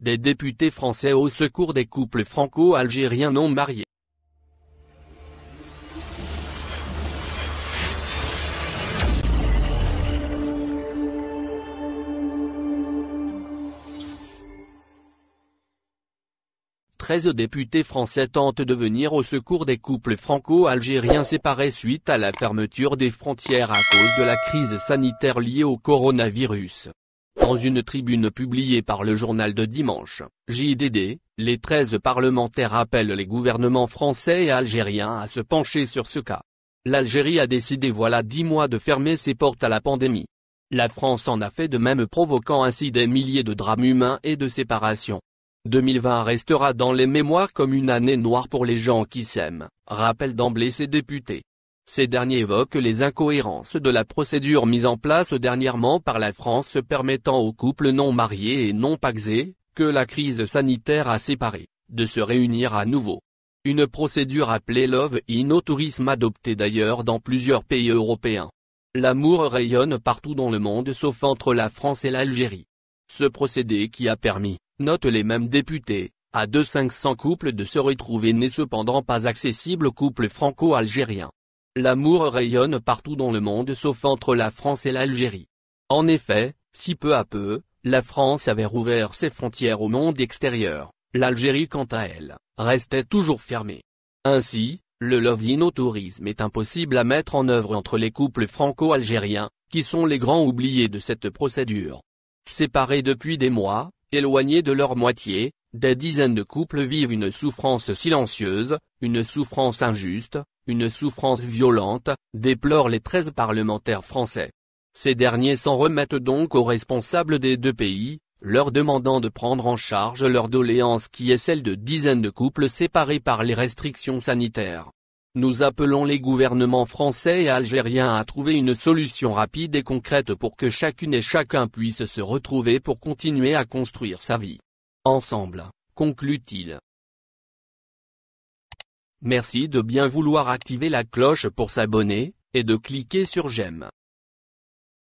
des députés français au secours des couples franco-algériens non mariés. Treize députés français tentent de venir au secours des couples franco-algériens séparés suite à la fermeture des frontières à cause de la crise sanitaire liée au coronavirus. Dans une tribune publiée par le journal de dimanche, JDD, les 13 parlementaires appellent les gouvernements français et algériens à se pencher sur ce cas. L'Algérie a décidé voilà dix mois de fermer ses portes à la pandémie. La France en a fait de même provoquant ainsi des milliers de drames humains et de séparations. 2020 restera dans les mémoires comme une année noire pour les gens qui s'aiment, rappellent d'emblée ses députés. Ces derniers évoquent les incohérences de la procédure mise en place dernièrement par la France permettant aux couples non mariés et non paxés, que la crise sanitaire a séparés, de se réunir à nouveau. Une procédure appelée Love in adoptée d'ailleurs dans plusieurs pays européens. L'amour rayonne partout dans le monde sauf entre la France et l'Algérie. Ce procédé qui a permis, notent les mêmes députés, à 2500 couples de se retrouver n'est cependant pas accessible aux couples franco-algériens. L'amour rayonne partout dans le monde sauf entre la France et l'Algérie. En effet, si peu à peu, la France avait rouvert ses frontières au monde extérieur, l'Algérie quant à elle, restait toujours fermée. Ainsi, le love-in est impossible à mettre en œuvre entre les couples franco-algériens, qui sont les grands oubliés de cette procédure. Séparés depuis des mois, éloignés de leur moitié, des dizaines de couples vivent une souffrance silencieuse, une souffrance injuste, une souffrance violente, déplorent les 13 parlementaires français. Ces derniers s'en remettent donc aux responsables des deux pays, leur demandant de prendre en charge leur doléance qui est celle de dizaines de couples séparés par les restrictions sanitaires. Nous appelons les gouvernements français et algériens à trouver une solution rapide et concrète pour que chacune et chacun puisse se retrouver pour continuer à construire sa vie. Ensemble, conclut-il. Merci de bien vouloir activer la cloche pour s'abonner, et de cliquer sur j'aime.